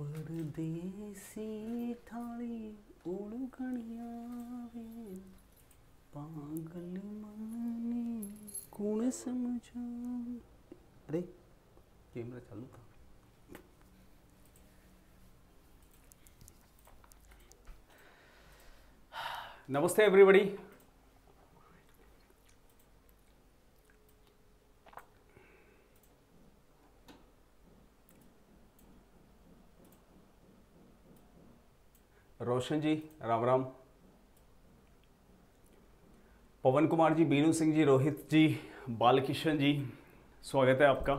परदेसी थाली ओणखणिया वे पागल मने कौन समझा अरे कैमरा चालू था नमस्ते everybody. रोशन जी राम राम पवन कुमार जी बीनू सिंह जी रोहित जी बालकिशन जी स्वागत है आपका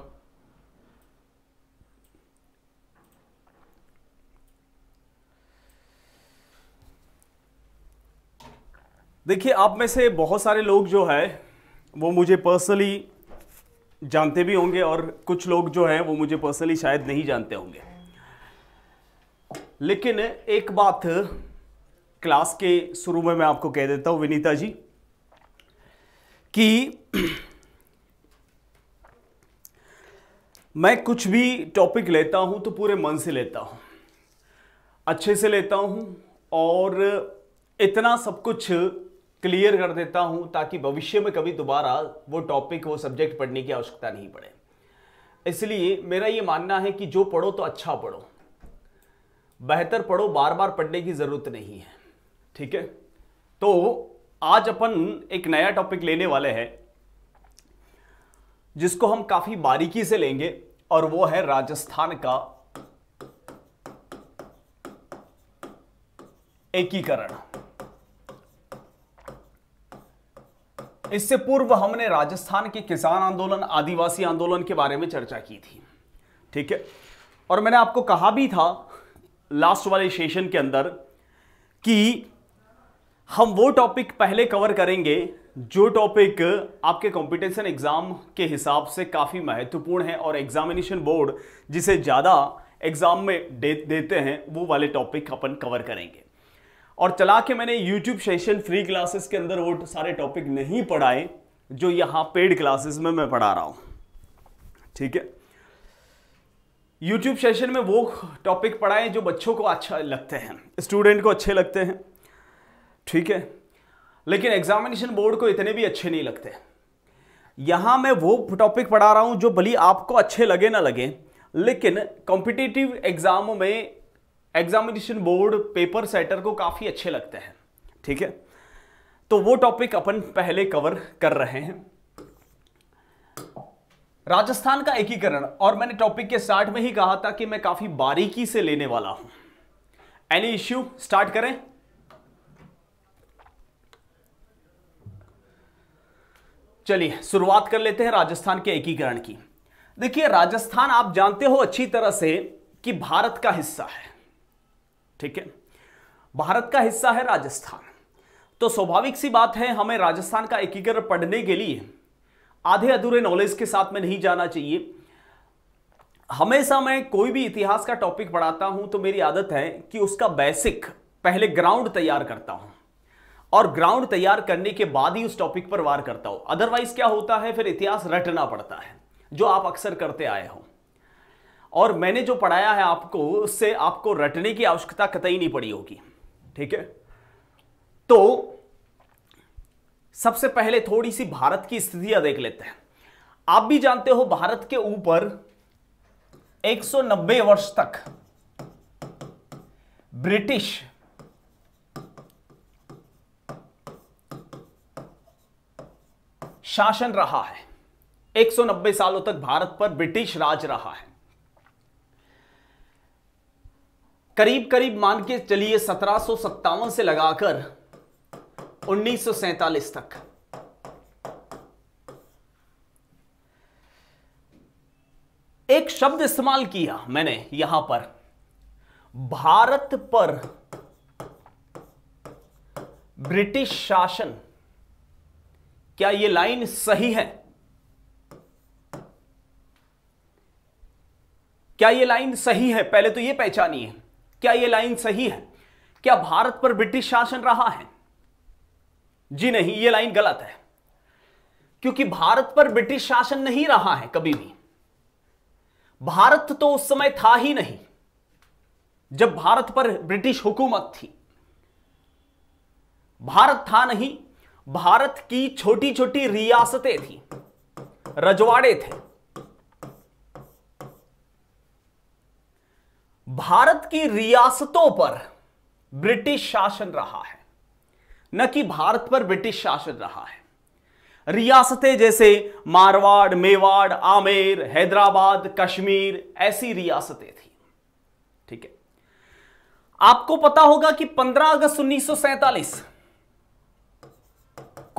देखिए आप में से बहुत सारे लोग जो है वो मुझे पर्सनली जानते भी होंगे और कुछ लोग जो हैं वो मुझे पर्सनली शायद नहीं जानते होंगे लेकिन एक बात क्लास के शुरू में मैं आपको कह देता हूं विनीता जी कि मैं कुछ भी टॉपिक लेता हूं तो पूरे मन से लेता हूं अच्छे से लेता हूं और इतना सब कुछ क्लियर कर देता हूं ताकि भविष्य में कभी दोबारा वो टॉपिक वो सब्जेक्ट पढ़ने की आवश्यकता नहीं पड़े इसलिए मेरा ये मानना है कि जो पढ़ो तो अच्छा पढ़ो बेहतर पढ़ो बार बार पढ़ने की ज़रूरत नहीं है ठीक है तो आज अपन एक नया टॉपिक लेने वाले हैं जिसको हम काफ़ी बारीकी से लेंगे और वो है राजस्थान का एकीकरण इससे पूर्व हमने राजस्थान के किसान आंदोलन आदिवासी आंदोलन के बारे में चर्चा की थी ठीक है और मैंने आपको कहा भी था लास्ट वाले सेशन के अंदर कि हम वो टॉपिक पहले कवर करेंगे जो टॉपिक आपके कॉम्पिटिशन एग्ज़ाम के हिसाब से काफ़ी महत्वपूर्ण है और एग्जामिनेशन बोर्ड जिसे ज़्यादा एग्ज़ाम में दे, देते हैं वो वाले टॉपिक अपन कवर करेंगे और चला के मैंने यूट्यूब सेशन फ्री क्लासेस के अंदर वो सारे टॉपिक नहीं पढ़ाए जो यहाँ पेड क्लासेस में मैं पढ़ा रहा हूँ ठीक है यूट्यूब सेशन में वो टॉपिक पढ़ाएं जो बच्चों को अच्छा लगते हैं स्टूडेंट को अच्छे लगते हैं ठीक है लेकिन एग्जामिनेशन बोर्ड को इतने भी अच्छे नहीं लगते यहाँ मैं वो टॉपिक पढ़ा रहा हूँ जो भली आपको अच्छे लगे ना लगे लेकिन कॉम्पिटिटिव एग्जाम में एग्जामिनेशन बोर्ड पेपर सेटर को काफ़ी अच्छे लगते हैं ठीक है तो वो टॉपिक अपन पहले कवर कर रहे हैं राजस्थान का एकीकरण और मैंने टॉपिक के स्टार्ट में ही कहा था कि मैं काफी बारीकी से लेने वाला हूं एनी इश्यू स्टार्ट करें चलिए शुरुआत कर लेते हैं राजस्थान के एकीकरण की देखिए राजस्थान आप जानते हो अच्छी तरह से कि भारत का हिस्सा है ठीक है भारत का हिस्सा है राजस्थान तो स्वाभाविक सी बात है हमें राजस्थान का एकीकरण पढ़ने के लिए आधे अधूरे नॉलेज के साथ में नहीं जाना चाहिए हमेशा मैं कोई भी इतिहास का टॉपिक पढ़ाता हूं तो मेरी आदत है कि उसका बेसिक पहले ग्राउंड तैयार करता हूं और ग्राउंड तैयार करने के बाद ही उस टॉपिक पर वार करता हूं अदरवाइज क्या होता है फिर इतिहास रटना पड़ता है जो आप अक्सर करते आए हो और मैंने जो पढ़ाया है आपको उससे आपको रटने की आवश्यकता कतई नहीं पड़ी होगी ठीक है तो सबसे पहले थोड़ी सी भारत की स्थितियां देख लेते हैं आप भी जानते हो भारत के ऊपर 190 वर्ष तक ब्रिटिश शासन रहा है 190 सालों तक भारत पर ब्रिटिश राज रहा है करीब करीब मान के चलिए सत्रह से लगाकर उन्नीस तक एक शब्द इस्तेमाल किया मैंने यहां पर भारत पर ब्रिटिश शासन क्या यह लाइन सही है क्या यह लाइन सही है पहले तो यह पहचानिए क्या यह लाइन सही है क्या भारत पर ब्रिटिश शासन रहा है जी नहीं ये लाइन गलत है क्योंकि भारत पर ब्रिटिश शासन नहीं रहा है कभी भी भारत तो उस समय था ही नहीं जब भारत पर ब्रिटिश हुकूमत थी भारत था नहीं भारत की छोटी छोटी रियासतें थी रजवाड़े थे भारत की रियासतों पर ब्रिटिश शासन रहा है न कि भारत पर ब्रिटिश शासन रहा है रियासतें जैसे मारवाड़ मेवाड़ आमेर हैदराबाद कश्मीर ऐसी रियासतें थी ठीक है आपको पता होगा कि 15 अगस्त उन्नीस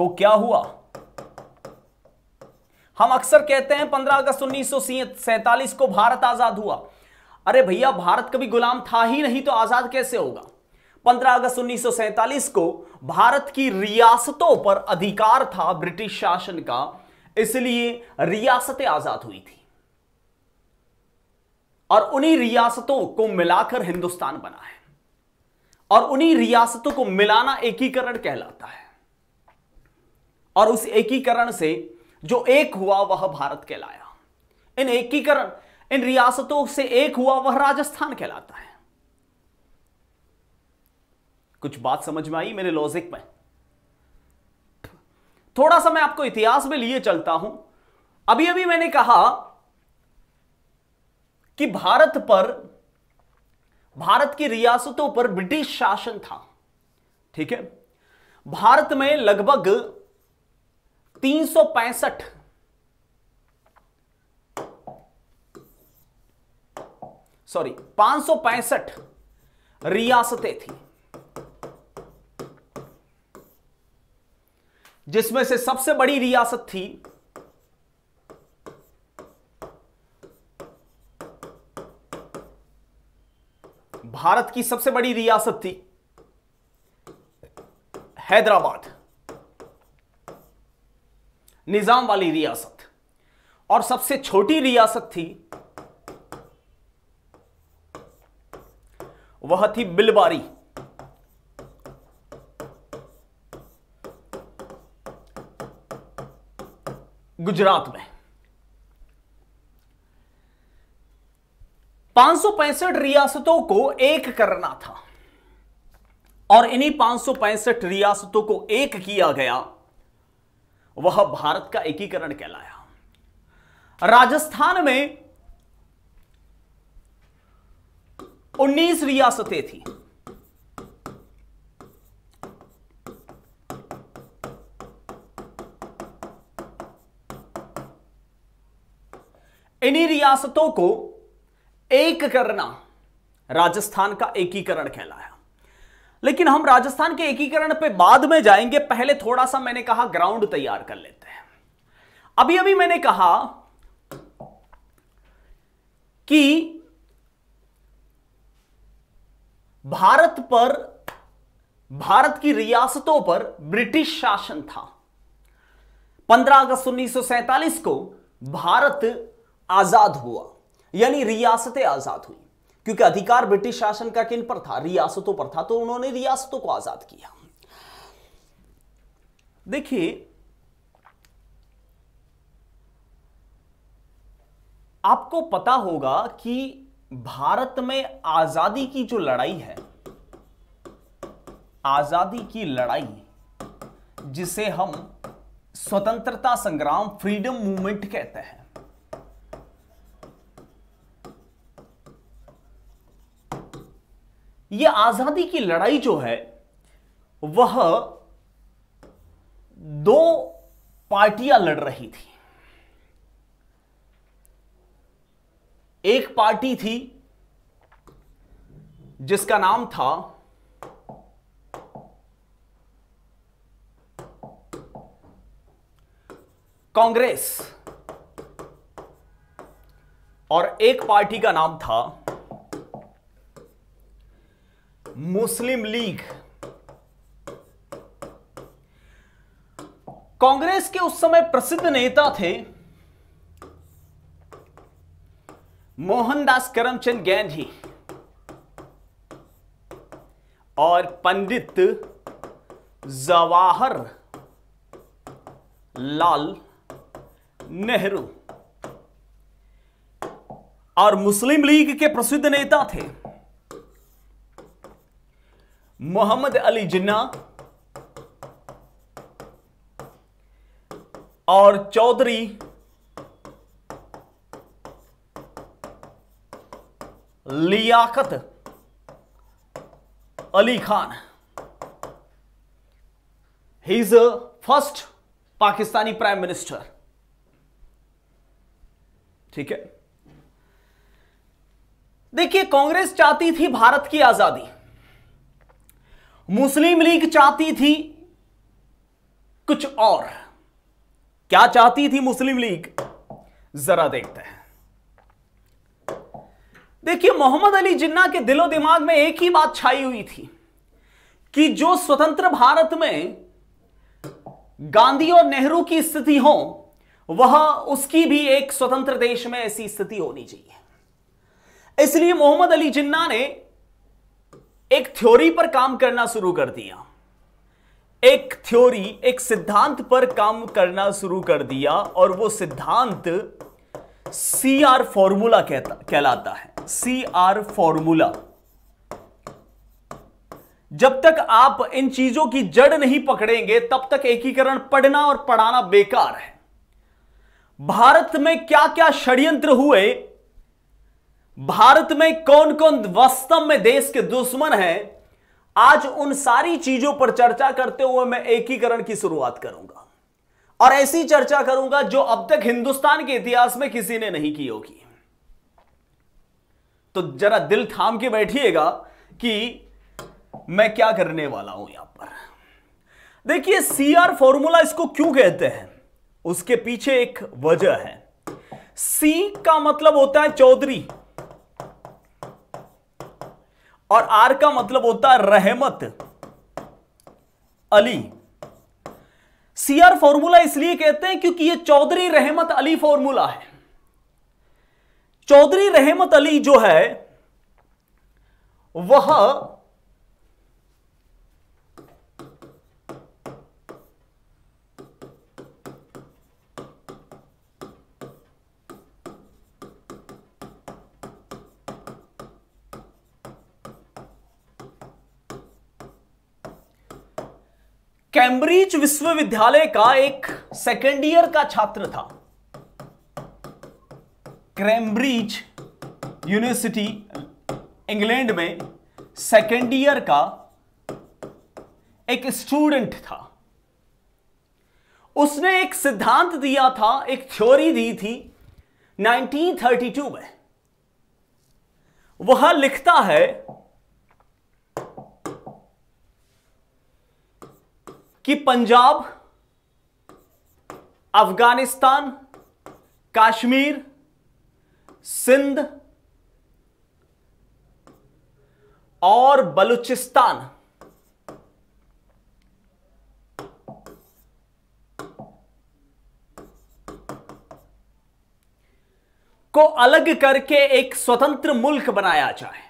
को क्या हुआ हम अक्सर कहते हैं 15 अगस्त उन्नीस को भारत आजाद हुआ अरे भैया भारत कभी गुलाम था ही नहीं तो आजाद कैसे होगा 15 अगस्त उन्नीस को भारत की रियासतों पर अधिकार था ब्रिटिश शासन का इसलिए रियासतें आजाद हुई थी और उन्हीं रियासतों को मिलाकर हिंदुस्तान बना है और उन्हीं रियासतों को मिलाना एकीकरण कहलाता है और उस एकीकरण से जो एक हुआ वह भारत कहलाया इन एकीकरण इन रियासतों से एक हुआ वह राजस्थान कहलाता है कुछ बात समझ में आई मेरे लॉजिक में थोड़ा सा मैं आपको इतिहास में लिए चलता हूं अभी अभी मैंने कहा कि भारत पर भारत की रियासतों पर ब्रिटिश शासन था ठीक है भारत में लगभग तीन सौ पैंसठ सॉरी पांच सौ पैंसठ रियासतें थी जिसमें से सबसे बड़ी रियासत थी भारत की सबसे बड़ी रियासत थी हैदराबाद निजाम वाली रियासत और सबसे छोटी रियासत थी वह थी बिलबारी गुजरात में पांच रियासतों को एक करना था और इन्हीं पांच रियासतों को एक किया गया वह भारत का एकीकरण कहलाया राजस्थान में 19 रियासतें थी इन्हीं रियासतों को एक करना राजस्थान का एकीकरण कहलाया लेकिन हम राजस्थान के एकीकरण पे बाद में जाएंगे पहले थोड़ा सा मैंने कहा ग्राउंड तैयार कर लेते हैं अभी अभी मैंने कहा कि भारत पर भारत की रियासतों पर ब्रिटिश शासन था 15 अगस्त उन्नीस को भारत आज़ाद हुआ यानी रियासतें आज़ाद हुई क्योंकि अधिकार ब्रिटिश शासन का किन पर था रियासतों पर था तो उन्होंने रियासतों को आज़ाद किया देखिए आपको पता होगा कि भारत में आजादी की जो लड़ाई है आजादी की लड़ाई जिसे हम स्वतंत्रता संग्राम फ्रीडम मूवमेंट कहते हैं ये आजादी की लड़ाई जो है वह दो पार्टियां लड़ रही थी एक पार्टी थी जिसका नाम था कांग्रेस और एक पार्टी का नाम था मुस्लिम लीग कांग्रेस के उस समय प्रसिद्ध नेता थे मोहनदास करमचंद गांधी और पंडित जवाहर लाल नेहरू और मुस्लिम लीग के प्रसिद्ध नेता थे मोहम्मद अली जिन्ना और Chaudhry Liaquat Ali Khan he is first Pakistani prime minister ठीक है देखिए कांग्रेस चाहती थी भारत की आजादी मुस्लिम लीग चाहती थी कुछ और क्या चाहती थी मुस्लिम लीग जरा देखते हैं देखिए मोहम्मद अली जिन्ना के दिलो दिमाग में एक ही बात छाई हुई थी कि जो स्वतंत्र भारत में गांधी और नेहरू की स्थिति हो वह उसकी भी एक स्वतंत्र देश में ऐसी स्थिति होनी चाहिए इसलिए मोहम्मद अली जिन्ना ने एक थ्योरी पर काम करना शुरू कर दिया एक थ्योरी एक सिद्धांत पर काम करना शुरू कर दिया और वो सिद्धांत सी आर फॉर्मूला कहता कहलाता है सी आर फॉर्मूला जब तक आप इन चीजों की जड़ नहीं पकड़ेंगे तब तक एकीकरण पढ़ना और पढ़ाना बेकार है भारत में क्या क्या षड्यंत्र हुए भारत में कौन कौन वास्तव में देश के दुश्मन है आज उन सारी चीजों पर चर्चा करते हुए मैं एकीकरण की शुरुआत करूंगा और ऐसी चर्चा करूंगा जो अब तक हिंदुस्तान के इतिहास में किसी ने नहीं की होगी तो जरा दिल थाम के बैठिएगा कि मैं क्या करने वाला हूं यहां पर देखिए सीआर फॉर्मूला इसको क्यों कहते हैं उसके पीछे एक वजह है सी का मतलब होता है चौधरी और आर का मतलब होता है रहमत अली सीआर फॉर्मूला इसलिए कहते हैं क्योंकि ये चौधरी रहमत अली फॉर्मूला है चौधरी रहमत अली जो है वह कैम्ब्रिज विश्वविद्यालय का एक सेकेंड ईयर का छात्र था कैम्ब्रिज यूनिवर्सिटी इंग्लैंड में सेकेंड ईयर का एक स्टूडेंट था उसने एक सिद्धांत दिया था एक थ्योरी दी थी 1932 में वह लिखता है कि पंजाब अफगानिस्तान कश्मीर सिंध और बलूचिस्तान को अलग करके एक स्वतंत्र मुल्क बनाया जाए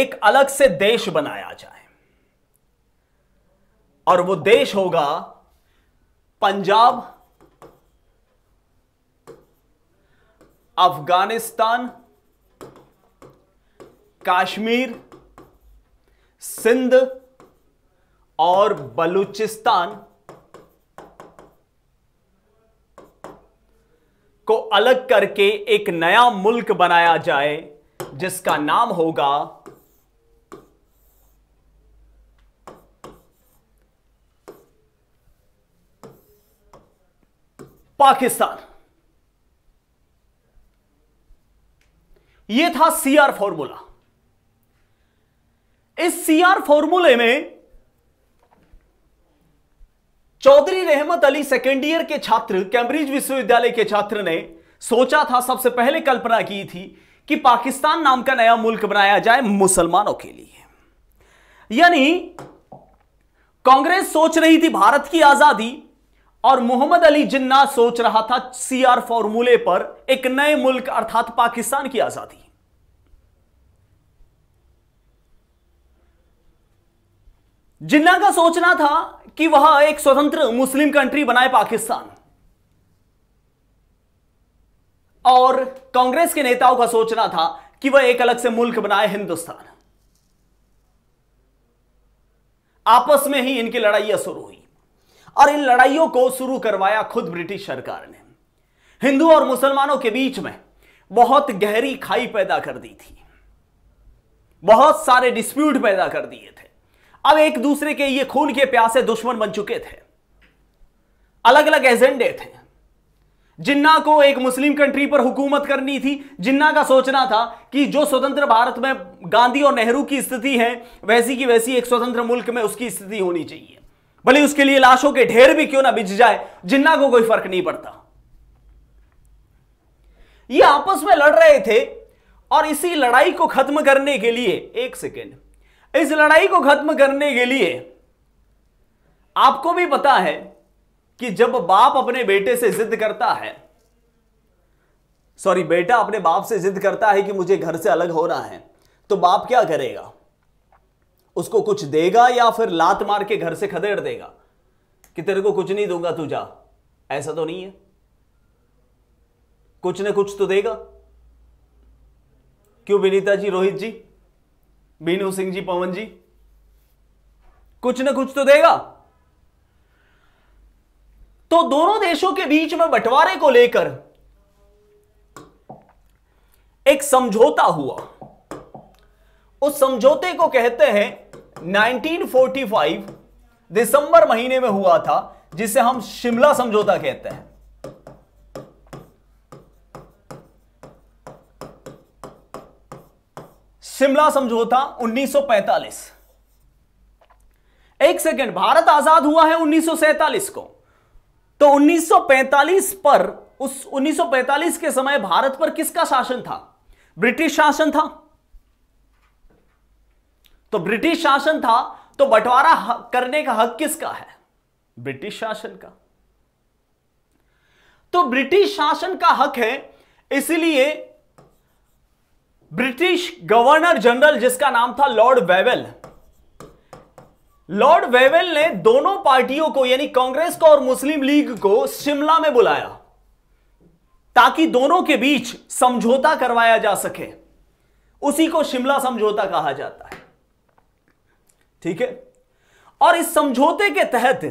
एक अलग से देश बनाया जाए और वो देश होगा पंजाब अफगानिस्तान कश्मीर सिंध और बलूचिस्तान को अलग करके एक नया मुल्क बनाया जाए जिसका नाम होगा पाकिस्तान यह था सीआर फॉर्मूला इस सीआर फॉर्मूले में चौधरी रहमत अली सेकेंड ईयर के छात्र कैम्ब्रिज विश्वविद्यालय के छात्र ने सोचा था सबसे पहले कल्पना की थी कि पाकिस्तान नाम का नया मुल्क बनाया जाए मुसलमानों के लिए यानी कांग्रेस सोच रही थी भारत की आजादी और मोहम्मद अली जिन्ना सोच रहा था सीआर फॉर्मूले पर एक नए मुल्क अर्थात पाकिस्तान की आजादी जिन्ना का सोचना था कि वह एक स्वतंत्र मुस्लिम कंट्री बनाए पाकिस्तान और कांग्रेस के नेताओं का सोचना था कि वह एक अलग से मुल्क बनाए हिंदुस्तान आपस में ही इनकी लड़ाइयां शुरू हुई और इन लड़ाइयों को शुरू करवाया खुद ब्रिटिश सरकार ने हिंदू और मुसलमानों के बीच में बहुत गहरी खाई पैदा कर दी थी बहुत सारे डिस्प्यूट पैदा कर दिए थे अब एक दूसरे के ये खून के प्यासे दुश्मन बन चुके थे अलग अलग एजेंडे थे जिन्ना को एक मुस्लिम कंट्री पर हुकूमत करनी थी जिन्ना का सोचना था कि जो स्वतंत्र भारत में गांधी और नेहरू की स्थिति है वैसी की वैसी एक स्वतंत्र मुल्क में उसकी स्थिति होनी चाहिए भले उसके लिए लाशों के ढेर भी क्यों ना बिछ जाए जिन्ना को कोई फर्क नहीं पड़ता ये आपस में लड़ रहे थे और इसी लड़ाई को खत्म करने के लिए एक सेकेंड इस लड़ाई को खत्म करने के लिए आपको भी पता है कि जब बाप अपने बेटे से जिद करता है सॉरी बेटा अपने बाप से जिद करता है कि मुझे घर से अलग होना है तो बाप क्या करेगा उसको कुछ देगा या फिर लात मार के घर से खदेड़ देगा कि तेरे को कुछ नहीं दूंगा तू जा ऐसा तो नहीं है कुछ ना कुछ तो देगा क्यों विनीता जी रोहित जी बीनू सिंह जी पवन जी कुछ ना कुछ तो देगा तो दोनों देशों के बीच में बंटवारे को लेकर एक समझौता हुआ उस समझौते को कहते हैं 1945 दिसंबर महीने में हुआ था जिसे हम शिमला समझौता कहते हैं शिमला समझौता 1945 एक सेकेंड भारत आजाद हुआ है 1947 को तो 1945 पर उस 1945 के समय भारत पर किसका शासन था ब्रिटिश शासन था तो ब्रिटिश शासन था तो बंटवारा करने का हक किसका है ब्रिटिश शासन का तो ब्रिटिश शासन का हक है इसलिए ब्रिटिश गवर्नर जनरल जिसका नाम था लॉर्ड वेवेल लॉर्ड वेवेल ने दोनों पार्टियों को यानी कांग्रेस को और मुस्लिम लीग को शिमला में बुलाया ताकि दोनों के बीच समझौता करवाया जा सके उसी को शिमला समझौता कहा जाता है ठीक है और इस समझौते के तहत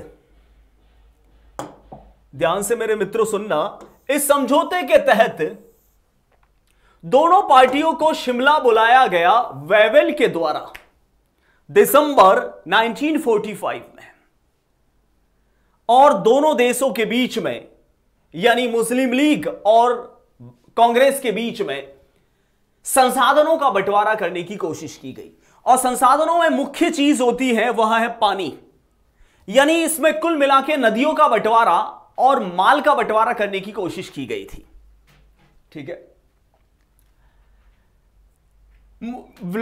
ध्यान से मेरे मित्रों सुनना इस समझौते के तहत दोनों पार्टियों को शिमला बुलाया गया वेवेल के द्वारा दिसंबर 1945 में और दोनों देशों के बीच में यानी मुस्लिम लीग और कांग्रेस के बीच में संसाधनों का बंटवारा करने की कोशिश की गई और संसाधनों में मुख्य चीज होती है वह है पानी यानी इसमें कुल मिला नदियों का बंटवारा और माल का बंटवारा करने की कोशिश की गई थी ठीक है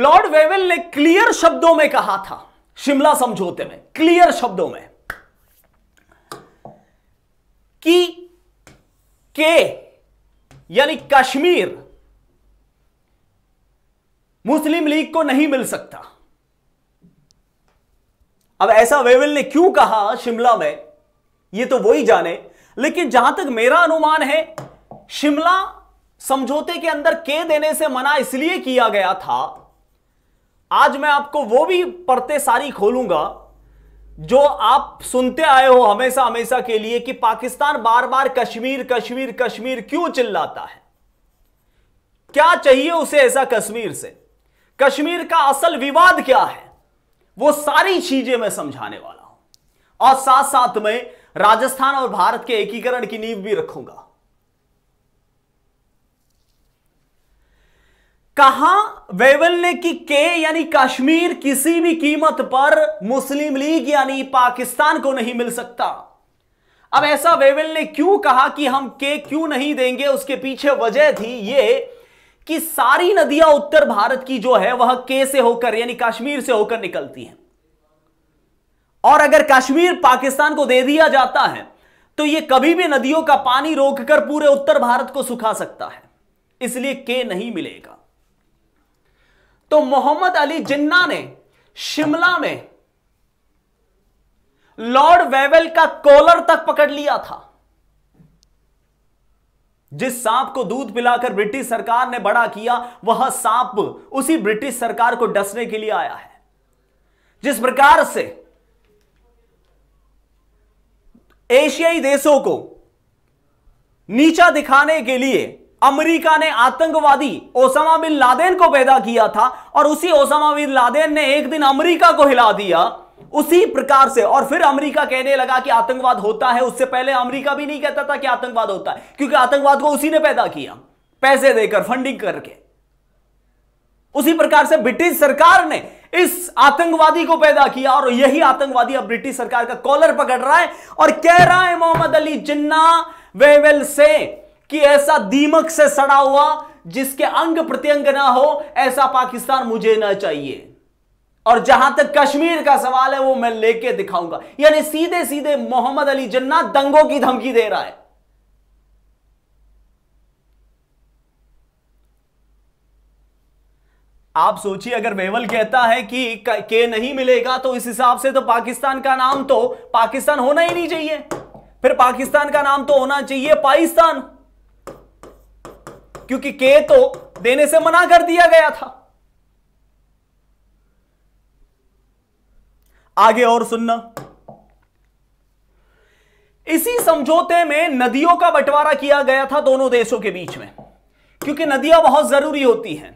लॉर्ड वेवेल ने क्लियर शब्दों में कहा था शिमला समझौते में क्लियर शब्दों में कि के यानी कश्मीर मुस्लिम लीग को नहीं मिल सकता अब ऐसा वेवल ने क्यों कहा शिमला में ये तो वही जाने लेकिन जहां तक मेरा अनुमान है शिमला समझौते के अंदर के देने से मना इसलिए किया गया था आज मैं आपको वो भी पढ़ते सारी खोलूंगा जो आप सुनते आए हो हमेशा हमेशा के लिए कि पाकिस्तान बार बार कश्मीर कश्मीर कश्मीर क्यों चिल्लाता है क्या चाहिए उसे ऐसा कश्मीर से कश्मीर का असल विवाद क्या है वो सारी चीजें मैं समझाने वाला हूं और साथ साथ में राजस्थान और भारत के एकीकरण की नींव भी रखूंगा कहा वेवल ने कि के यानी कश्मीर किसी भी कीमत पर मुस्लिम लीग यानी पाकिस्तान को नहीं मिल सकता अब ऐसा वेवल ने क्यों कहा कि हम के क्यों नहीं देंगे उसके पीछे वजह थी ये कि सारी नदियां उत्तर भारत की जो है वह के से होकर यानी कश्मीर से होकर निकलती हैं और अगर कश्मीर पाकिस्तान को दे दिया जाता है तो यह कभी भी नदियों का पानी रोककर पूरे उत्तर भारत को सुखा सकता है इसलिए के नहीं मिलेगा तो मोहम्मद अली जिन्ना ने शिमला में लॉर्ड वेवेल का कॉलर तक पकड़ लिया था जिस सांप को दूध पिलाकर ब्रिटिश सरकार ने बड़ा किया वह सांप उसी ब्रिटिश सरकार को डसने के लिए आया है जिस प्रकार से एशियाई देशों को नीचा दिखाने के लिए अमेरिका ने आतंकवादी ओसामा बिन लादेन को पैदा किया था और उसी ओसामा बिन लादेन ने एक दिन अमेरिका को हिला दिया उसी प्रकार से और फिर अमेरिका कहने लगा कि आतंकवाद होता है उससे पहले अमेरिका भी नहीं कहता था कि आतंकवाद होता है क्योंकि आतंकवाद को उसी ने पैदा किया पैसे देकर फंडिंग करके उसी प्रकार से ब्रिटिश सरकार ने इस आतंकवादी को पैदा किया और यही आतंकवादी अब ब्रिटिश सरकार का कॉलर पकड़ रहा है और कह रहा है मोहम्मद अली जिन्ना वेवेल से कि ऐसा दीमक से सड़ा हुआ जिसके अंग प्रत्यंग ना हो ऐसा पाकिस्तान मुझे ना चाहिए और जहां तक कश्मीर का सवाल है वो मैं लेके दिखाऊंगा यानी सीधे सीधे मोहम्मद अली जन्ना दंगों की धमकी दे रहा है आप सोचिए अगर वेवल कहता है कि के नहीं मिलेगा तो इस हिसाब से तो पाकिस्तान का नाम तो पाकिस्तान होना ही नहीं चाहिए फिर पाकिस्तान का नाम तो होना चाहिए पाकिस्तान क्योंकि के तो देने से मना कर दिया गया था आगे और सुनना इसी समझौते में नदियों का बंटवारा किया गया था दोनों देशों के बीच में क्योंकि नदियां बहुत जरूरी होती हैं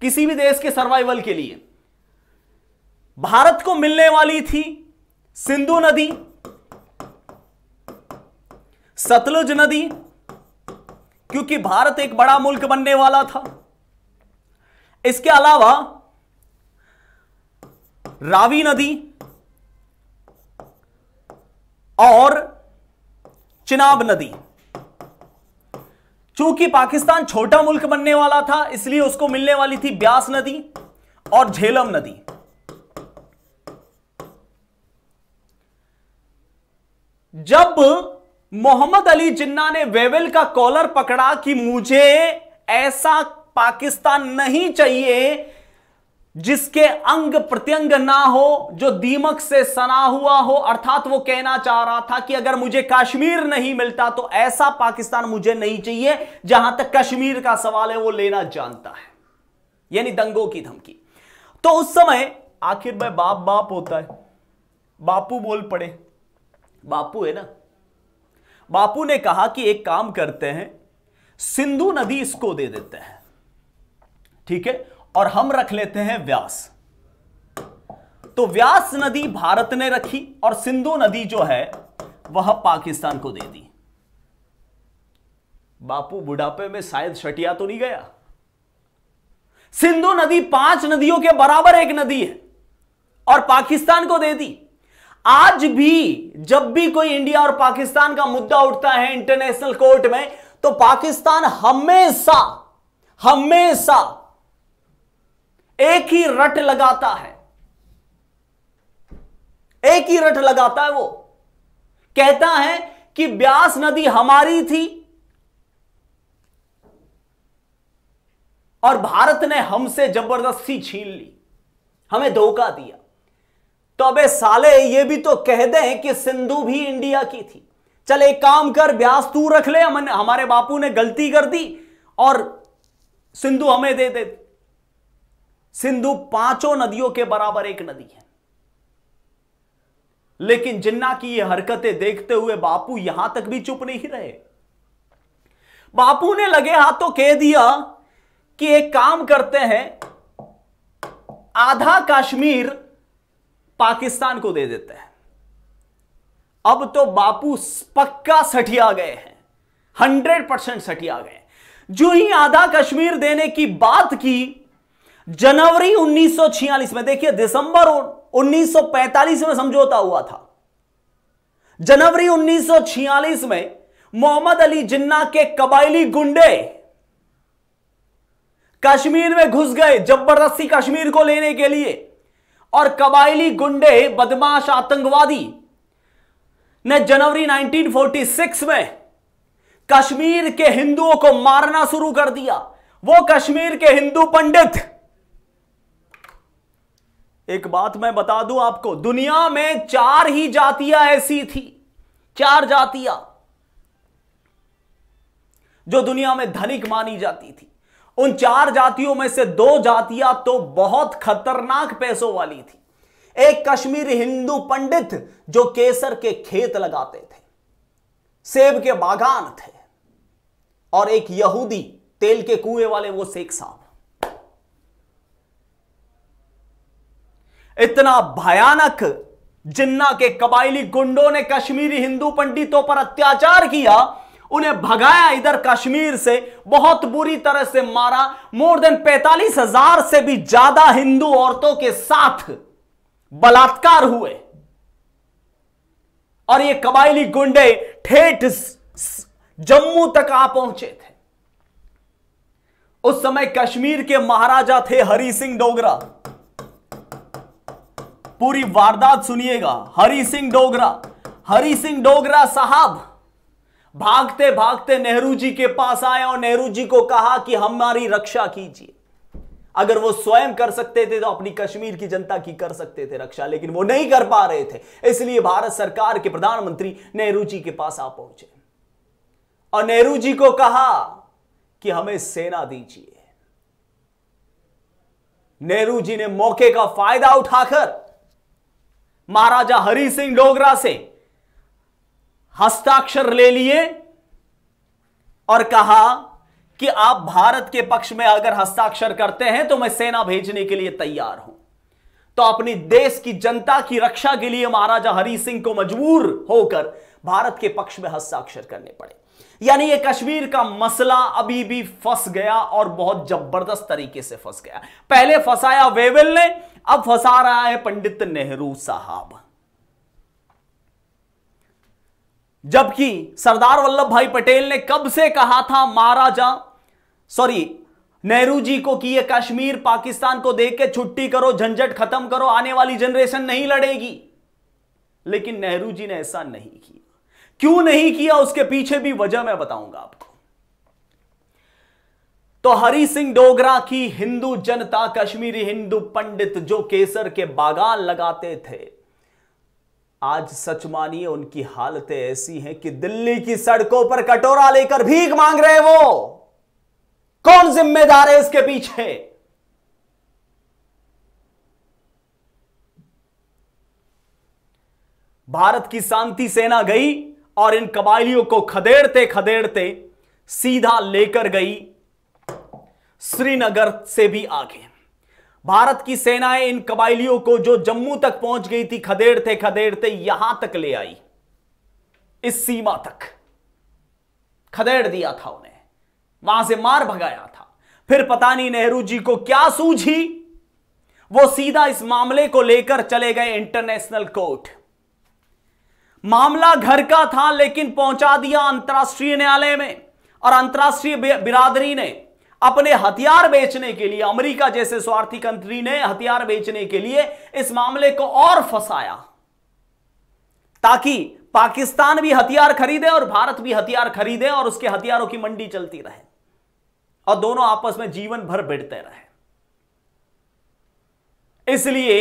किसी भी देश के सर्वाइवल के लिए भारत को मिलने वाली थी सिंधु नदी सतलुज नदी क्योंकि भारत एक बड़ा मुल्क बनने वाला था इसके अलावा रावी नदी और चिनाब नदी चूंकि पाकिस्तान छोटा मुल्क बनने वाला था इसलिए उसको मिलने वाली थी ब्यास नदी और झेलम नदी जब मोहम्मद अली जिन्ना ने वेवेल का कॉलर पकड़ा कि मुझे ऐसा पाकिस्तान नहीं चाहिए जिसके अंग प्रत्यंग ना हो जो दीमक से सना हुआ हो अर्थात वो कहना चाह रहा था कि अगर मुझे कश्मीर नहीं मिलता तो ऐसा पाकिस्तान मुझे नहीं चाहिए जहां तक कश्मीर का सवाल है वो लेना जानता है यानी दंगों की धमकी तो उस समय आखिर में बाप बाप होता है बापू बोल पड़े बापू है ना बापू ने कहा कि एक काम करते हैं सिंधु नदी इसको दे देते हैं ठीक है और हम रख लेते हैं व्यास तो व्यास नदी भारत ने रखी और सिंधु नदी जो है वह पाकिस्तान को दे दी बापू बुढ़ापे में शायद शटिया तो नहीं गया सिंधु नदी पांच नदियों के बराबर एक नदी है और पाकिस्तान को दे दी आज भी जब भी कोई इंडिया और पाकिस्तान का मुद्दा उठता है इंटरनेशनल कोर्ट में तो पाकिस्तान हमेशा हमेशा एक ही रट लगाता है एक ही रट लगाता है वो कहता है कि ब्यास नदी हमारी थी और भारत ने हमसे जबरदस्ती छीन ली हमें धोखा दिया तो अबे साले ये भी तो कह दें कि सिंधु भी इंडिया की थी चल एक काम कर ब्यास तू रख ले हमने हमारे बापू ने गलती कर दी और सिंधु हमें दे दे सिंधु पांचों नदियों के बराबर एक नदी है लेकिन जिन्ना की ये हरकतें देखते हुए बापू यहां तक भी चुप नहीं रहे बापू ने लगे हाथों कह दिया कि एक काम करते हैं आधा कश्मीर पाकिस्तान को दे देते हैं अब तो बापू पक्का सठिया गए हैं हंड्रेड परसेंट सठिया गए जो ही आधा कश्मीर देने की बात की जनवरी 1946 में देखिए दिसंबर 1945 में समझौता हुआ था जनवरी 1946 में मोहम्मद अली जिन्ना के कबायली गुंडे कश्मीर में घुस गए जबरदस्ती कश्मीर को लेने के लिए और कबायली गुंडे बदमाश आतंकवादी ने जनवरी 1946 में कश्मीर के हिंदुओं को मारना शुरू कर दिया वो कश्मीर के हिंदू पंडित एक बात मैं बता दूं आपको दुनिया में चार ही जातियां ऐसी थी चार जातियां जो दुनिया में धनिक मानी जाती थी उन चार जातियों में से दो जातियां तो बहुत खतरनाक पैसों वाली थी एक कश्मीरी हिंदू पंडित जो केसर के खेत लगाते थे सेब के बागान थे और एक यहूदी तेल के कुएं वाले वो शेख साहब इतना भयानक जिन्ना के कबायली गुंडों ने कश्मीरी हिंदू पंडितों पर अत्याचार किया उन्हें भगाया इधर कश्मीर से बहुत बुरी तरह से मारा मोर देन पैंतालीस हजार से भी ज्यादा हिंदू औरतों के साथ बलात्कार हुए और ये कबायली गुंडे ठेठ जम्मू तक आ पहुंचे थे उस समय कश्मीर के महाराजा थे हरि सिंह डोगरा पूरी वारदात सुनिएगा हरी सिंह डोगरा हरी सिंह डोगरा साहब भागते भागते नेहरू जी के पास आए और नेहरू जी को कहा कि हमारी रक्षा कीजिए अगर वो स्वयं कर सकते थे तो अपनी कश्मीर की जनता की कर सकते थे रक्षा लेकिन वो नहीं कर पा रहे थे इसलिए भारत सरकार के प्रधानमंत्री नेहरू जी के पास आ पहुंचे और नेहरू जी को कहा कि हमें सेना दीजिए नेहरू जी ने मौके का फायदा उठाकर महाराजा हरि सिंह डोगरा से हस्ताक्षर ले लिए और कहा कि आप भारत के पक्ष में अगर हस्ताक्षर करते हैं तो मैं सेना भेजने के लिए तैयार हूं तो अपनी देश की जनता की रक्षा के लिए महाराजा हरि सिंह को मजबूर होकर भारत के पक्ष में हस्ताक्षर करने पड़े यानी ये कश्मीर का मसला अभी भी फंस गया और बहुत जबरदस्त तरीके से फंस गया पहले फंसाया वेवेल ने अब फंसा रहा है पंडित नेहरू साहब जबकि सरदार वल्लभ भाई पटेल ने कब से कहा था महाराजा सॉरी नेहरू जी को कि ये कश्मीर पाकिस्तान को देख के छुट्टी करो झंझट खत्म करो आने वाली जनरेशन नहीं लड़ेगी लेकिन नेहरू जी ने ऐसा नहीं किया क्यों नहीं किया उसके पीछे भी वजह मैं बताऊंगा आपको तो हरि सिंह डोगरा की हिंदू जनता कश्मीरी हिंदू पंडित जो केसर के बागान लगाते थे आज सच मानिए उनकी हालतें ऐसी हैं कि दिल्ली की सड़कों पर कटोरा लेकर भीख मांग रहे वो कौन जिम्मेदार है इसके पीछे भारत की शांति सेना गई और इन कबाइलियों को खदेड़ते खदेड़ते सीधा लेकर गई श्रीनगर से भी आगे भारत की सेनाएं इन कबाइलियों को जो जम्मू तक पहुंच गई थी खदेड़ते खदेड़ते यहां तक ले आई इस सीमा तक खदेड़ दिया था उन्हें वहां से मार भगाया था फिर पता नहीं नेहरू जी को क्या सूझी वो सीधा इस मामले को लेकर चले गए इंटरनेशनल कोर्ट मामला घर का था लेकिन पहुंचा दिया अंतर्राष्ट्रीय न्यायालय में और अंतर्राष्ट्रीय बिरादरी ने अपने हथियार बेचने के लिए अमेरिका जैसे स्वार्थी कंट्री ने हथियार बेचने के लिए इस मामले को और फंसाया ताकि पाकिस्तान भी हथियार खरीदे और भारत भी हथियार खरीदे और उसके हथियारों की मंडी चलती रहे और दोनों आपस में जीवन भर बिड़ते रहे इसलिए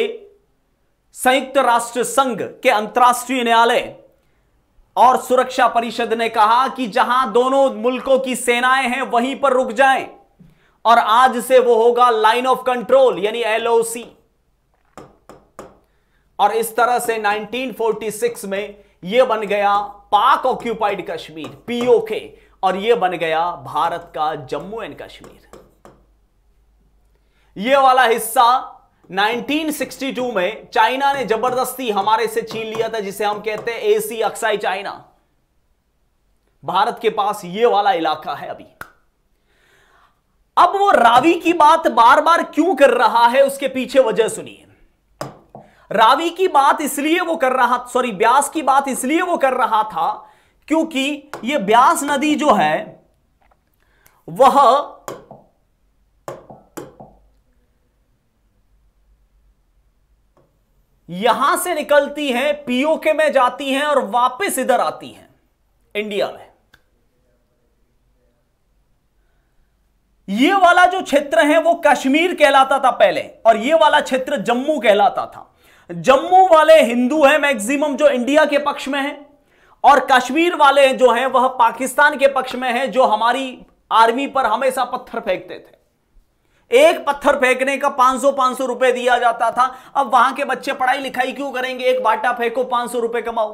संयुक्त राष्ट्र संघ के अंतर्राष्ट्रीय न्यायालय और सुरक्षा परिषद ने कहा कि जहां दोनों मुल्कों की सेनाएं हैं वहीं पर रुक जाएं और आज से वो होगा लाइन ऑफ कंट्रोल यानी एलओसी और इस तरह से 1946 में ये बन गया पाक ऑक्यूपाइड कश्मीर पीओके और ये बन गया भारत का जम्मू एंड कश्मीर ये वाला हिस्सा 1962 में चाइना ने जबरदस्ती हमारे से छीन लिया था जिसे हम कहते हैं एसी अक्साई चाइना भारत के पास ये वाला इलाका है अभी अब वो रावी की बात बार बार क्यों कर रहा है उसके पीछे वजह सुनिए रावी की बात इसलिए वो कर रहा सॉरी ब्यास की बात इसलिए वो कर रहा था क्योंकि ये ब्यास नदी जो है वह यहां से निकलती हैं पीओके में जाती हैं और वापस इधर आती हैं इंडिया में ये वाला जो क्षेत्र है वो कश्मीर कहलाता था पहले और ये वाला क्षेत्र जम्मू कहलाता था जम्मू वाले हिंदू हैं मैक्सिमम जो इंडिया के पक्ष में हैं और कश्मीर वाले जो हैं वह पाकिस्तान के पक्ष में हैं जो हमारी आर्मी पर हमेशा पत्थर फेंकते थे एक पत्थर फेंकने का 500 500 रुपए दिया जाता था अब वहां के बच्चे पढ़ाई लिखाई क्यों करेंगे एक बाटा फेंको 500 रुपए कमाओ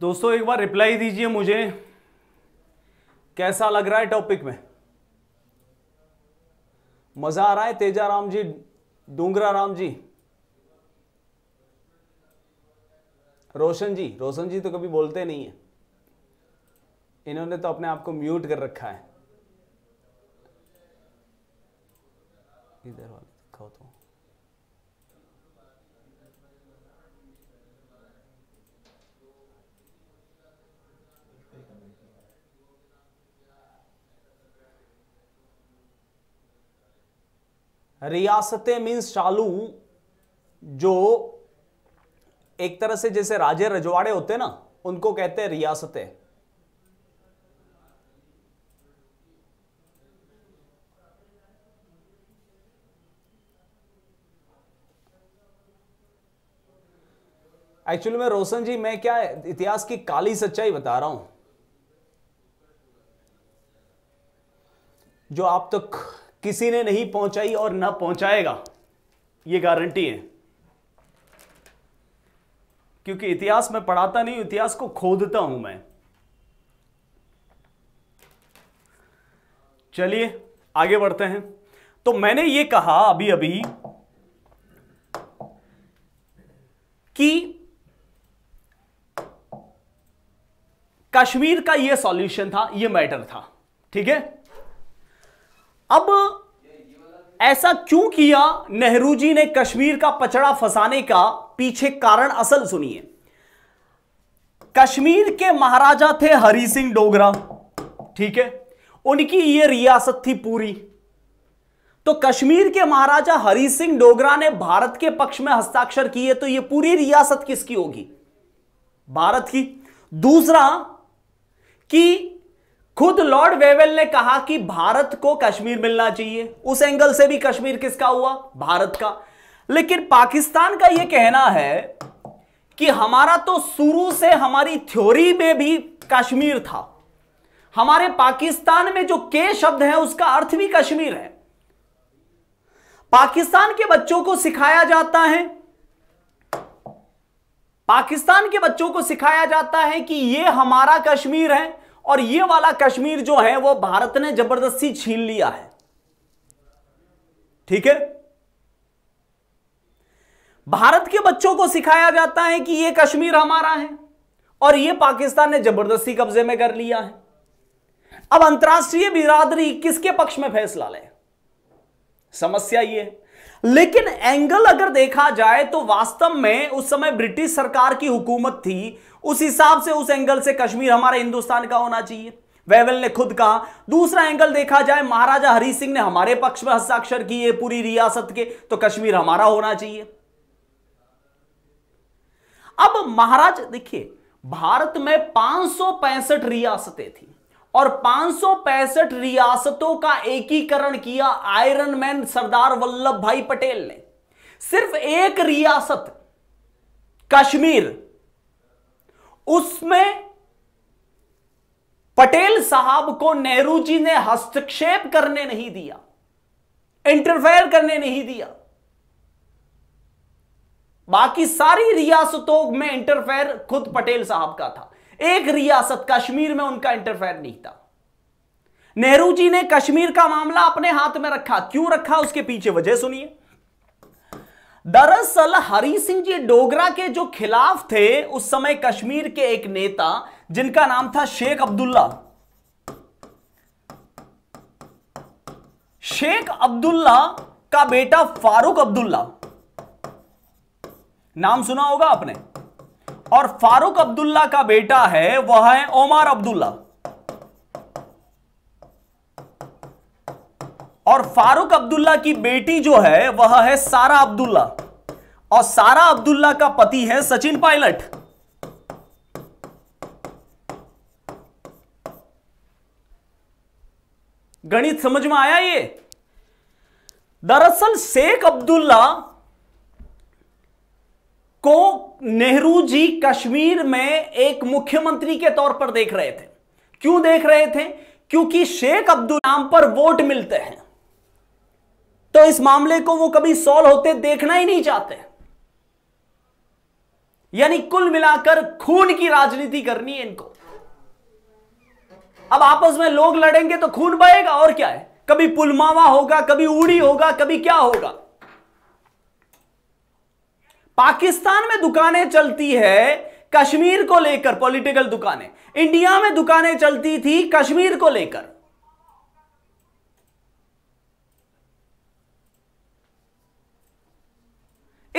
दोस्तों एक बार रिप्लाई दीजिए मुझे कैसा लग रहा है टॉपिक में मजा आ रहा है तेजाराम जी डूंगरा राम जी रोशन जी रोशन जी तो कभी बोलते नहीं है इन्होंने तो अपने आप को म्यूट कर रखा है इधर वाला रियासतें मीन्स चालू जो एक तरह से जैसे राजे रजवाड़े होते ना उनको कहते हैं रियासतें एक्चुअली में रोशन जी मैं क्या इतिहास की काली सच्चाई बता रहा हूं जो आप तक तो किसी ने नहीं पहुंचाई और ना पहुंचाएगा ये गारंटी है क्योंकि इतिहास में पढ़ाता नहीं इतिहास को खोदता हूं मैं चलिए आगे बढ़ते हैं तो मैंने ये कहा अभी अभी कि कश्मीर का ये सॉल्यूशन था ये मैटर था ठीक है अब ऐसा क्यों किया नेहरू जी ने कश्मीर का पचड़ा फंसाने का पीछे कारण असल सुनिए कश्मीर के महाराजा थे हरि सिंह डोगरा ठीक है उनकी ये रियासत थी पूरी तो कश्मीर के महाराजा हरि सिंह डोगरा ने भारत के पक्ष में हस्ताक्षर किए तो ये पूरी रियासत किसकी होगी भारत की दूसरा कि खुद लॉर्ड वेवेल ने कहा कि भारत को कश्मीर मिलना चाहिए उस एंगल से भी कश्मीर किसका हुआ भारत का लेकिन पाकिस्तान का यह कहना है कि हमारा तो शुरू से हमारी थ्योरी में भी कश्मीर था हमारे पाकिस्तान में जो के शब्द है उसका अर्थ भी कश्मीर है पाकिस्तान के बच्चों को सिखाया जाता है पाकिस्तान के बच्चों को सिखाया जाता है कि यह हमारा कश्मीर है और ये वाला कश्मीर जो है वो भारत ने जबरदस्ती छीन लिया है ठीक है भारत के बच्चों को सिखाया जाता है कि ये कश्मीर हमारा है और ये पाकिस्तान ने जबरदस्ती कब्जे में कर लिया है अब अंतर्राष्ट्रीय बिरादरी किसके पक्ष में फैसला ले समस्या ये है लेकिन एंगल अगर देखा जाए तो वास्तव में उस समय ब्रिटिश सरकार की हुकूमत थी उस हिसाब से उस एंगल से कश्मीर हमारे हिंदुस्तान का होना चाहिए वेवल ने खुद कहा दूसरा एंगल देखा जाए महाराजा हरि सिंह ने हमारे पक्ष में हस्ताक्षर किए पूरी रियासत के तो कश्मीर हमारा होना चाहिए अब महाराज देखिए भारत में पांच रियासतें थी और पांच रियासतों का एकीकरण किया आयरन मैन सरदार वल्लभ भाई पटेल ने सिर्फ एक रियासत कश्मीर उसमें पटेल साहब को नेहरू जी ने हस्तक्षेप करने नहीं दिया इंटरफेयर करने नहीं दिया बाकी सारी रियासतों में इंटरफेयर खुद पटेल साहब का था एक रियासत कश्मीर में उनका इंटरफेयर नहीं था नेहरू जी ने कश्मीर का मामला अपने हाथ में रखा क्यों रखा उसके पीछे वजह सुनिए दरअसल हरी सिंह जी डोगरा के जो खिलाफ थे उस समय कश्मीर के एक नेता जिनका नाम था शेख अब्दुल्ला शेख अब्दुल्ला का बेटा फारूक अब्दुल्ला नाम सुना होगा आपने और फारूक अब्दुल्ला का बेटा है वह है ओमर अब्दुल्ला और फारूक अब्दुल्ला की बेटी जो है वह है सारा अब्दुल्ला और सारा अब्दुल्ला का पति है सचिन पायलट गणित समझ में आया ये दरअसल शेख अब्दुल्ला को नेहरू जी कश्मीर में एक मुख्यमंत्री के तौर पर देख रहे थे क्यों देख रहे थे क्योंकि शेख अब्दुल नाम पर वोट मिलते हैं तो इस मामले को वो कभी सॉल्व होते देखना ही नहीं चाहते यानी कुल मिलाकर खून की राजनीति करनी है इनको अब आपस में लोग लड़ेंगे तो खून बहेगा और क्या है कभी पुलवामा होगा कभी उड़ी होगा कभी क्या होगा पाकिस्तान में दुकानें चलती है कश्मीर को लेकर पॉलिटिकल दुकानें इंडिया में दुकानें चलती थी कश्मीर को लेकर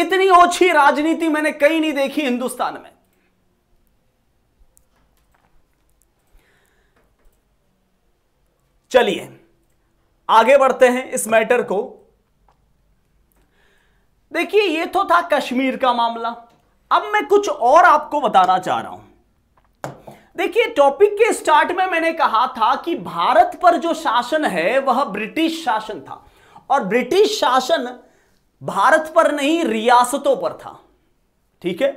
इतनी ओछी राजनीति मैंने कहीं नहीं देखी हिंदुस्तान में चलिए आगे बढ़ते हैं इस मैटर को देखिए ये तो था कश्मीर का मामला अब मैं कुछ और आपको बताना चाह रहा हूं देखिए टॉपिक के स्टार्ट में मैंने कहा था कि भारत पर जो शासन है वह ब्रिटिश शासन था और ब्रिटिश शासन भारत पर नहीं रियासतों पर था ठीक है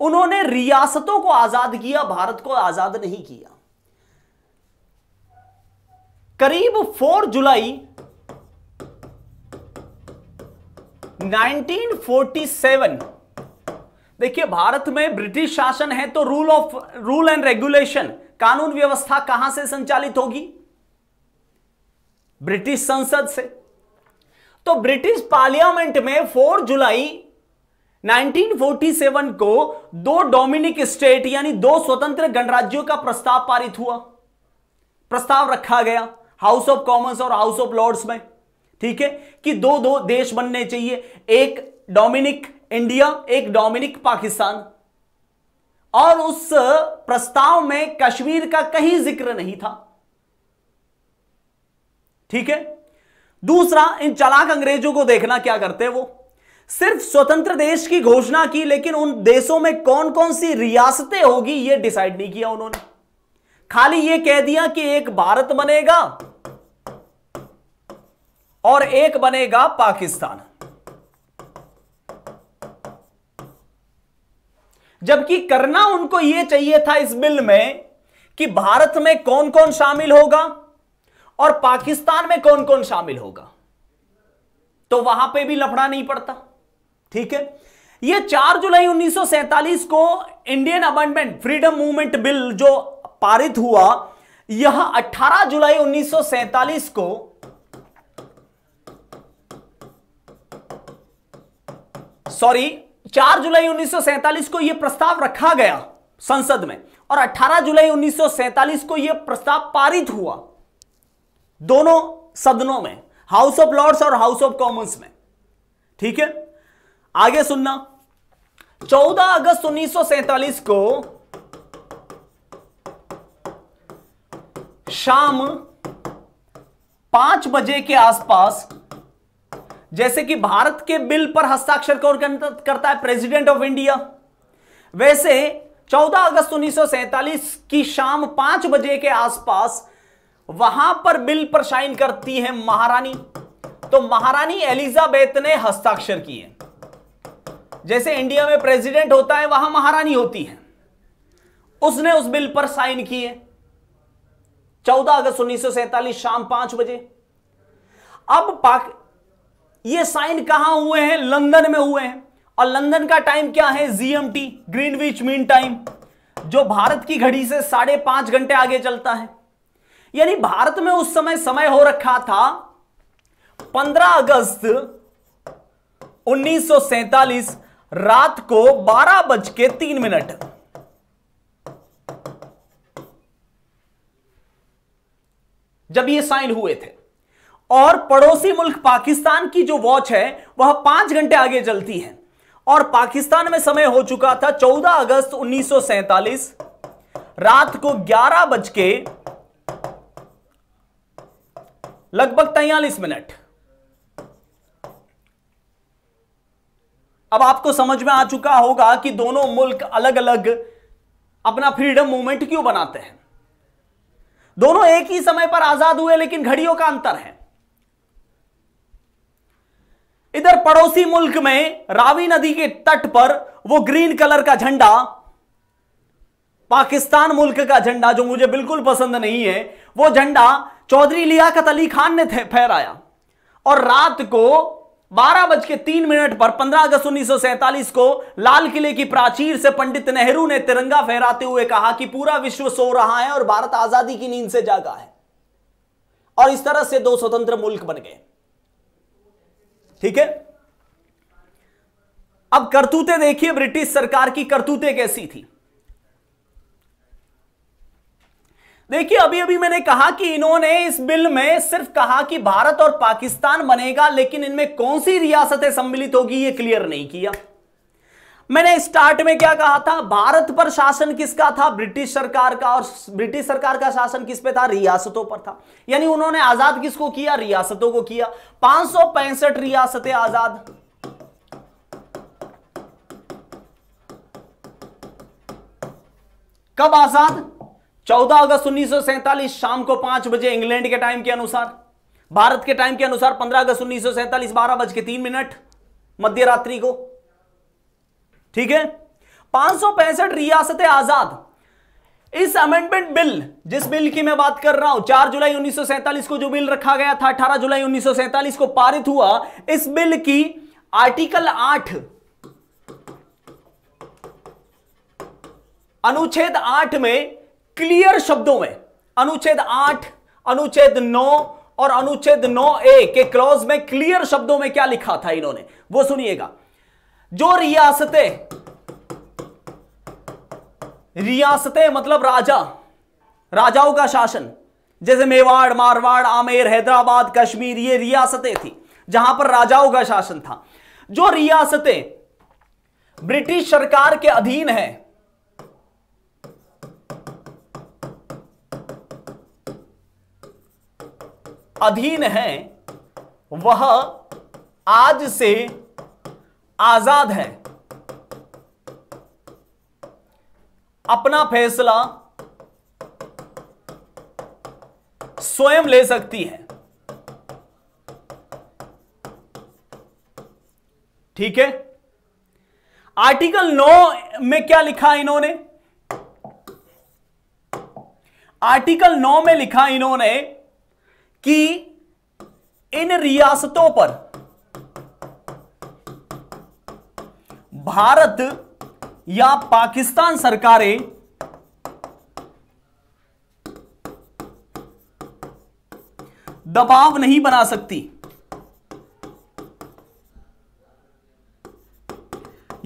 उन्होंने रियासतों को आजाद किया भारत को आजाद नहीं किया करीब 4 जुलाई 1947 देखिए भारत में ब्रिटिश शासन है तो rule of rule and regulation कानून व्यवस्था कहां से संचालित होगी ब्रिटिश संसद से तो ब्रिटिश पार्लियामेंट में 4 जुलाई 1947 को दो डोमिनिक स्टेट यानी दो स्वतंत्र गणराज्यों का प्रस्ताव पारित हुआ प्रस्ताव रखा गया हाउस ऑफ कॉमन्स और हाउस ऑफ लॉर्ड्स में ठीक है कि दो दो देश बनने चाहिए एक डोमिनिक इंडिया एक डोमिनिक पाकिस्तान और उस प्रस्ताव में कश्मीर का कहीं जिक्र नहीं था ठीक है दूसरा इन चलाक अंग्रेजों को देखना क्या करते हैं वो सिर्फ स्वतंत्र देश की घोषणा की लेकिन उन देशों में कौन कौन सी रियासतें होगी यह डिसाइड नहीं किया उन्होंने खाली यह कह दिया कि एक भारत बनेगा और एक बनेगा पाकिस्तान जबकि करना उनको यह चाहिए था इस बिल में कि भारत में कौन कौन शामिल होगा और पाकिस्तान में कौन कौन शामिल होगा तो वहां पे भी लफड़ा नहीं पड़ता ठीक है ये 4 जुलाई 1947 को Indian amendment freedom movement bill जो पारित हुआ यह 18 जुलाई 1947 को सॉरी 4 जुलाई 1947 को यह प्रस्ताव रखा गया संसद में और 18 जुलाई 1947 को यह प्रस्ताव पारित हुआ दोनों सदनों में हाउस ऑफ लॉर्ड्स और हाउस ऑफ कॉमन्स में ठीक है आगे सुनना 14 अगस्त 1947 को शाम पांच बजे के आसपास जैसे कि भारत के बिल पर हस्ताक्षर कौन करता है प्रेसिडेंट ऑफ इंडिया वैसे 14 अगस्त 1947 की शाम पांच बजे के आसपास वहां पर बिल पर साइन करती है महारानी तो महारानी एलिजाबेथ ने हस्ताक्षर किए जैसे इंडिया में प्रेसिडेंट होता है वहां महारानी होती है उसने उस बिल पर साइन किए 14 अगस्त 1947 शाम पांच बजे अब पाक ये साइन कहां हुए हैं लंदन में हुए हैं और लंदन का टाइम क्या है जीएमटी ग्रीनविच मीन टाइम जो भारत की घड़ी से साढ़े पांच घंटे आगे चलता है यानी भारत में उस समय समय हो रखा था 15 अगस्त उन्नीस रात को बारह बज के तीन मिनट जब ये साइन हुए थे और पड़ोसी मुल्क पाकिस्तान की जो वॉच है वह पांच घंटे आगे चलती है और पाकिस्तान में समय हो चुका था 14 अगस्त उन्नीस रात को ग्यारह बज के लगभग तैयलीस मिनट अब आपको समझ में आ चुका होगा कि दोनों मुल्क अलग अलग अपना फ्रीडम मूवमेंट क्यों बनाते हैं दोनों एक ही समय पर आजाद हुए लेकिन घड़ियों का अंतर है इधर पड़ोसी मुल्क में रावी नदी के तट पर वो ग्रीन कलर का झंडा पाकिस्तान मुल्क का झंडा जो मुझे बिल्कुल पसंद नहीं है वो झंडा चौधरी लियाकत अली खान ने फहराया और रात को बारह बज के तीन मिनट पर 15 अगस्त उन्नीस को लाल किले की प्राचीर से पंडित नेहरू ने तिरंगा फहराते हुए कहा कि पूरा विश्व सो रहा है और भारत आजादी की नींद से जागा है और इस तरह से दो स्वतंत्र मुल्क बन गए ठीक है अब करतूतें देखिए ब्रिटिश सरकार की करतूतें कैसी थी देखिए अभी अभी मैंने कहा कि इन्होंने इस बिल में सिर्फ कहा कि भारत और पाकिस्तान बनेगा लेकिन इनमें कौन सी रियासतें सम्मिलित होगी यह क्लियर नहीं किया मैंने स्टार्ट में क्या कहा था भारत पर शासन किसका था ब्रिटिश सरकार का और ब्रिटिश सरकार का शासन किस पे था रियासतों पर था यानी उन्होंने आजाद किसको किया रियासतों को किया पांच रियासतें आजाद कब आजाद 14 अगस्त उन्नीस शाम को पांच बजे इंग्लैंड के टाइम के अनुसार भारत के टाइम के अनुसार 15 अगस्त उन्नीस सौ सैंतालीस बारह बज के तीन मिनट मध्य रात्रि को ठीक है पांच रियासतें आजाद इस अमेंडमेंट बिल जिस बिल की मैं बात कर रहा हूं 4 जुलाई 1947 को जो बिल रखा गया था 18 जुलाई 1947 को पारित हुआ इस बिल की आर्टिकल 8 अनुच्छेद 8 में क्लियर शब्दों में अनुच्छेद 8 अनुच्छेद 9 और अनुच्छेद 9 ए के क्लॉज में क्लियर शब्दों में क्या लिखा था इन्होंने वो सुनिएगा जो रियासतें रियासतें मतलब राजा राजाओं का शासन जैसे मेवाड़ मारवाड़ आमेर हैदराबाद कश्मीर ये रियासतें थी जहां पर राजाओं का शासन था जो रियासतें ब्रिटिश सरकार के अधीन है अधीन है वह आज से आजाद है अपना फैसला स्वयं ले सकती है ठीक है आर्टिकल 9 में क्या लिखा इन्होंने आर्टिकल 9 में लिखा इन्होंने कि इन रियासतों पर भारत या पाकिस्तान सरकारें दबाव नहीं बना सकती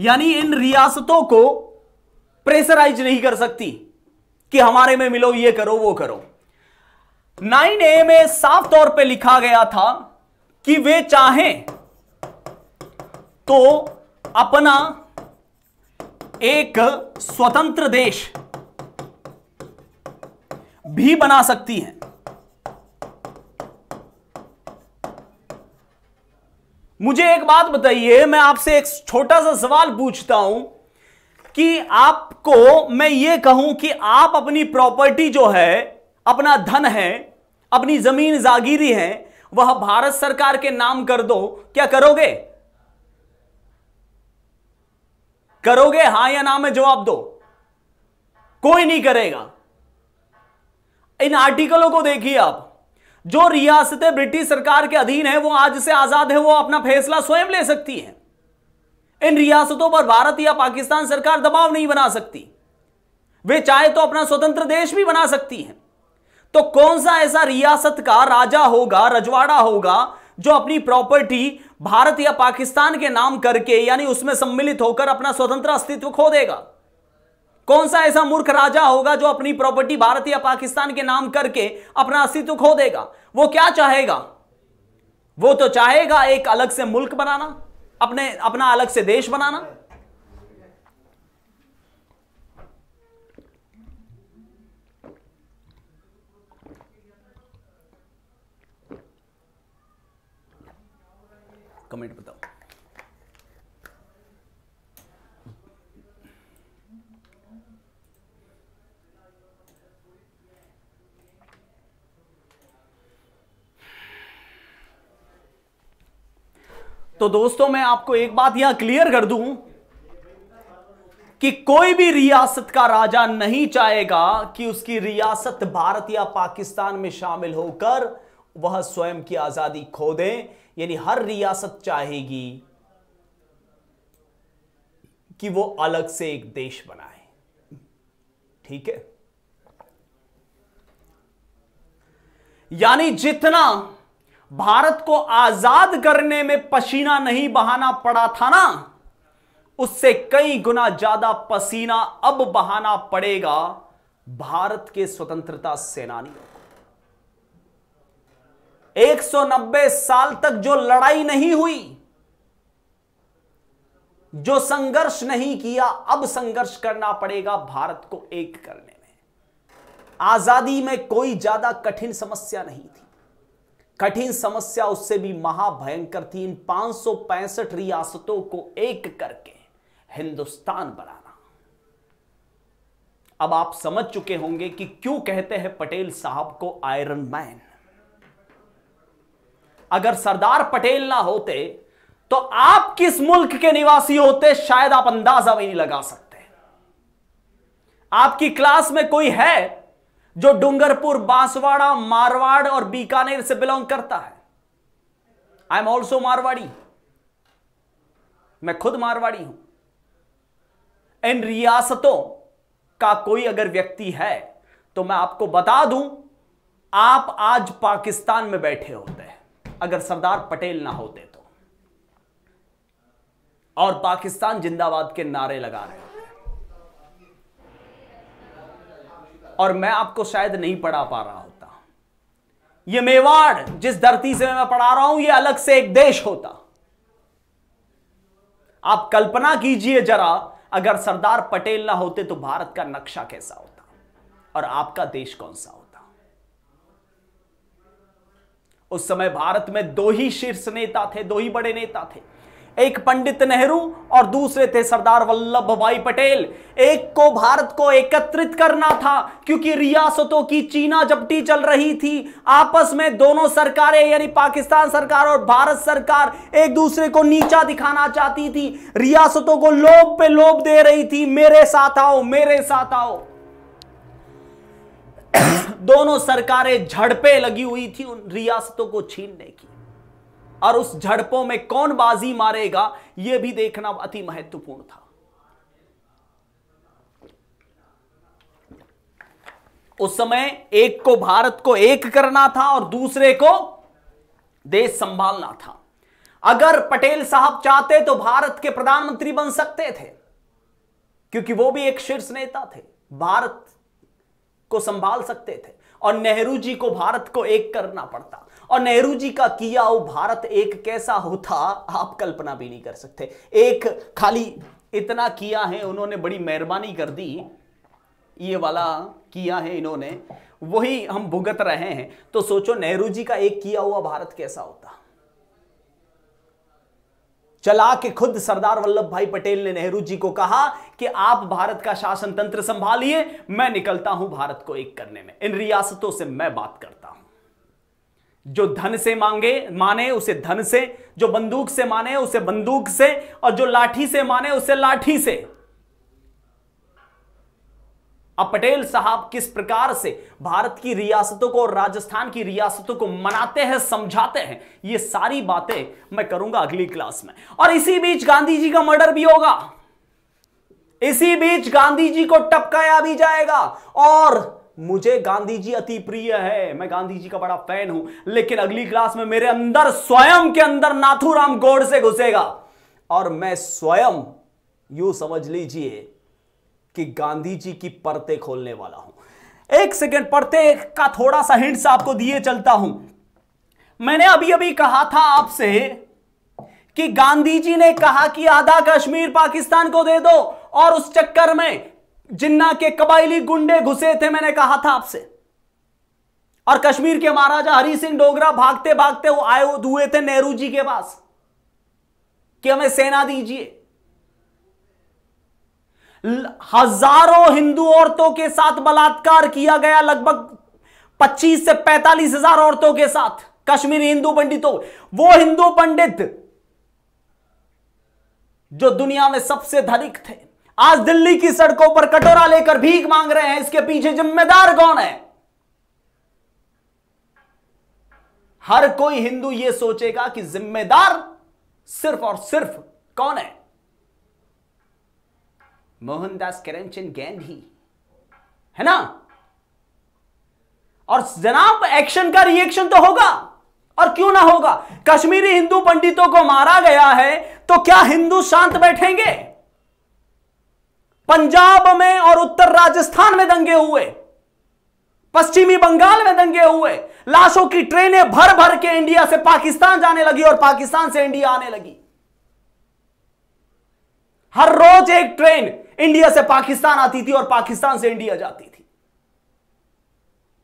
यानी इन रियासतों को प्रेशराइज नहीं कर सकती कि हमारे में मिलो ये करो वो करो नाइन ए में साफ तौर पे लिखा गया था कि वे चाहें तो अपना एक स्वतंत्र देश भी बना सकती है मुझे एक बात बताइए मैं आपसे एक छोटा सा सवाल पूछता हूं कि आपको मैं ये कहूं कि आप अपनी प्रॉपर्टी जो है अपना धन है अपनी जमीन जागीरी है वह भारत सरकार के नाम कर दो क्या करोगे करोगे हां या ना में जवाब दो कोई नहीं करेगा इन आर्टिकलों को देखिए आप जो रियासतें ब्रिटिश सरकार के अधीन है वो आज से आजाद है वो अपना फैसला स्वयं ले सकती है इन रियासतों पर भारत या पाकिस्तान सरकार दबाव नहीं बना सकती वे चाहे तो अपना स्वतंत्र देश भी बना सकती है तो कौन सा ऐसा रियासत का राजा होगा रजवाड़ा होगा जो अपनी प्रॉपर्टी भारत या पाकिस्तान के नाम करके यानी उसमें सम्मिलित होकर अपना स्वतंत्र अस्तित्व खो देगा कौन सा ऐसा मूर्ख राजा होगा जो अपनी प्रॉपर्टी भारत या पाकिस्तान के नाम करके अपना अस्तित्व खो देगा वो क्या चाहेगा वो तो चाहेगा एक अलग से मुल्क बनाना अपने अपना अलग से देश बनाना कमेंट बताओ तो दोस्तों मैं आपको एक बात यहां क्लियर कर दूं कि कोई भी रियासत का राजा नहीं चाहेगा कि उसकी रियासत भारत या पाकिस्तान में शामिल होकर वह स्वयं की आजादी खो दे यानी हर रियासत चाहेगी कि वो अलग से एक देश बनाए ठीक है यानी जितना भारत को आजाद करने में पसीना नहीं बहाना पड़ा था ना उससे कई गुना ज्यादा पसीना अब बहाना पड़ेगा भारत के स्वतंत्रता सेनानियों 190 साल तक जो लड़ाई नहीं हुई जो संघर्ष नहीं किया अब संघर्ष करना पड़ेगा भारत को एक करने में आजादी में कोई ज्यादा कठिन समस्या नहीं थी कठिन समस्या उससे भी महाभयंकर थी इन पांच रियासतों को एक करके हिंदुस्तान बनाना अब आप समझ चुके होंगे कि क्यों कहते हैं पटेल साहब को आयरन मैन अगर सरदार पटेल ना होते तो आप किस मुल्क के निवासी होते शायद आप अंदाजा भी नहीं लगा सकते आपकी क्लास में कोई है जो डूंगरपुर बांसवाड़ा मारवाड़ और बीकानेर से बिलोंग करता है आई एम ऑल्सो मारवाड़ी मैं खुद मारवाड़ी हूं इन रियासतों का कोई अगर व्यक्ति है तो मैं आपको बता दूं आप आज पाकिस्तान में बैठे होते अगर सरदार पटेल ना होते तो और पाकिस्तान जिंदाबाद के नारे लगा रहे और मैं आपको शायद नहीं पढ़ा पा रहा होता यह मेवाड़ जिस धरती से मैं पढ़ा रहा हूं यह अलग से एक देश होता आप कल्पना कीजिए जरा अगर सरदार पटेल ना होते तो भारत का नक्शा कैसा होता और आपका देश कौन सा होता उस समय भारत में दो ही शीर्ष नेता थे दो ही बड़े नेता थे एक पंडित नेहरू और दूसरे थे सरदार वल्लभ भाई पटेल एक को भारत को एकत्रित करना था क्योंकि रियासतों की चीना जपटी चल रही थी आपस में दोनों सरकारें यानी पाकिस्तान सरकार और भारत सरकार एक दूसरे को नीचा दिखाना चाहती थी रियासतों को लोभ पे लोभ दे रही थी मेरे साथ आओ मेरे साथ आओ दोनों सरकारें झड़पे लगी हुई थी उन रियासतों को छीनने की और उस झड़पों में कौन बाजी मारेगा यह भी देखना अति महत्वपूर्ण था उस समय एक को भारत को एक करना था और दूसरे को देश संभालना था अगर पटेल साहब चाहते तो भारत के प्रधानमंत्री बन सकते थे क्योंकि वो भी एक शीर्ष नेता थे भारत को संभाल सकते थे और नेहरू जी को भारत को एक करना पड़ता और नेहरू जी का किया वो भारत एक कैसा होता आप कल्पना भी नहीं कर सकते एक खाली इतना किया है उन्होंने बड़ी मेहरबानी कर दी ये वाला किया है इन्होंने वही हम भुगत रहे हैं तो सोचो नेहरू जी का एक किया हुआ भारत कैसा होता चला के खुद सरदार वल्लभ भाई पटेल ने नेहरू जी को कहा कि आप भारत का शासन तंत्र संभालिए मैं निकलता हूं भारत को एक करने में इन रियासतों से मैं बात करता हूं जो धन से मांगे माने उसे धन से जो बंदूक से माने उसे बंदूक से और जो लाठी से माने उसे लाठी से अब पटेल साहब किस प्रकार से भारत की रियासतों को और राजस्थान की रियासतों को मनाते हैं समझाते हैं ये सारी बातें मैं करूंगा अगली क्लास में और इसी बीच गांधी जी का मर्डर भी होगा इसी बीच गांधी जी को टपकाया भी जाएगा और मुझे गांधी जी अति प्रिय है मैं गांधी जी का बड़ा फैन हूं लेकिन अगली क्लास में मेरे अंदर स्वयं के अंदर नाथूराम गोड से घुसेगा और मैं स्वयं यू समझ लीजिए कि गांधी जी की परतें खोलने वाला हूं एक सेकेंड परते का थोड़ा सा हिंट्स आपको दिए चलता हूं मैंने अभी अभी कहा था आपसे कि गांधी जी ने कहा कि आधा कश्मीर पाकिस्तान को दे दो और उस चक्कर में जिन्ना के कबाइली गुंडे घुसे थे मैंने कहा था आपसे और कश्मीर के महाराजा हरि सिंह डोगरा भागते भागते वो आए हुए थे नेहरू जी के पास कि हमें सेना दीजिए हजारों हिंदू औरतों के साथ बलात्कार किया गया लगभग 25 से पैंतालीस हजार औरतों के साथ कश्मीरी हिंदू पंडितों वो हिंदू पंडित जो दुनिया में सबसे धनिक थे आज दिल्ली की सड़कों पर कटोरा लेकर भीख मांग रहे हैं इसके पीछे जिम्मेदार कौन है हर कोई हिंदू यह सोचेगा कि जिम्मेदार सिर्फ और सिर्फ कौन है मोहनदास करमचंद गांधी है ना और जनाब एक्शन का रिएक्शन तो होगा और क्यों ना होगा कश्मीरी हिंदू पंडितों को मारा गया है तो क्या हिंदू शांत बैठेंगे पंजाब में और उत्तर राजस्थान में दंगे हुए पश्चिमी बंगाल में दंगे हुए लाशों की ट्रेनें भर भर के इंडिया से पाकिस्तान जाने लगी और पाकिस्तान से इंडिया आने लगी हर रोज एक ट्रेन इंडिया से पाकिस्तान आती थी और पाकिस्तान से इंडिया जाती थी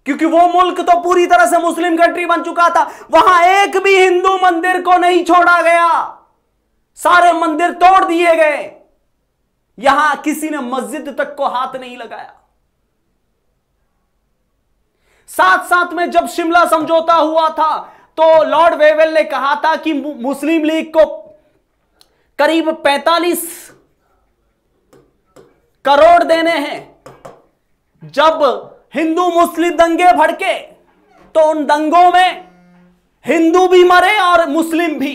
क्योंकि वो मुल्क तो पूरी तरह से मुस्लिम कंट्री बन चुका था वहां एक भी हिंदू मंदिर को नहीं छोड़ा गया सारे मंदिर तोड़ दिए गए यहां किसी ने मस्जिद तक को हाथ नहीं लगाया साथ साथ में जब शिमला समझौता हुआ था तो लॉर्ड वेवेल ने कहा था कि मुस्लिम लीग को करीब 45 करोड़ देने हैं जब हिंदू मुस्लिम दंगे भड़के तो उन दंगों में हिंदू भी मरे और मुस्लिम भी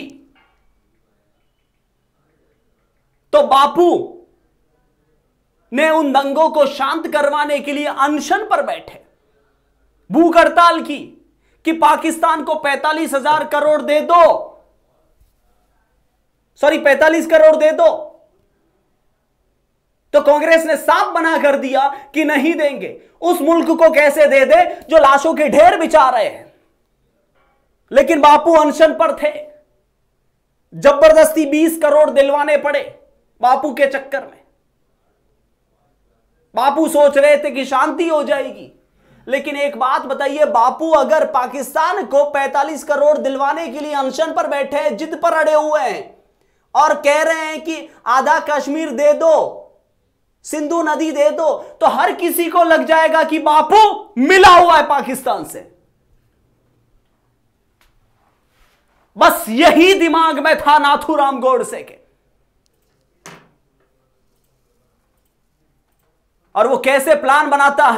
तो बापू ने उन दंगों को शांत करवाने के लिए अनशन पर बैठे भूख हड़ताल की कि पाकिस्तान को पैंतालीस हजार करोड़ दे दो सॉरी 45 करोड़ दे दो तो कांग्रेस ने साफ बना कर दिया कि नहीं देंगे उस मुल्क को कैसे दे दे जो लाशों के ढेर बिछा रहे हैं लेकिन बापू अनशन पर थे जबरदस्ती 20 करोड़ दिलवाने पड़े बापू के चक्कर में बापू सोच रहे थे कि शांति हो जाएगी लेकिन एक बात बताइए बापू अगर पाकिस्तान को 45 करोड़ दिलवाने के लिए अनशन पर बैठे हैं जिद पर अड़े हुए हैं और कह रहे हैं कि आधा कश्मीर दे दो सिंधु नदी दे दो तो हर किसी को लग जाएगा कि बापू मिला हुआ है पाकिस्तान से बस यही दिमाग में था नाथूराम गोडसे के और वो कैसे प्लान बनाता है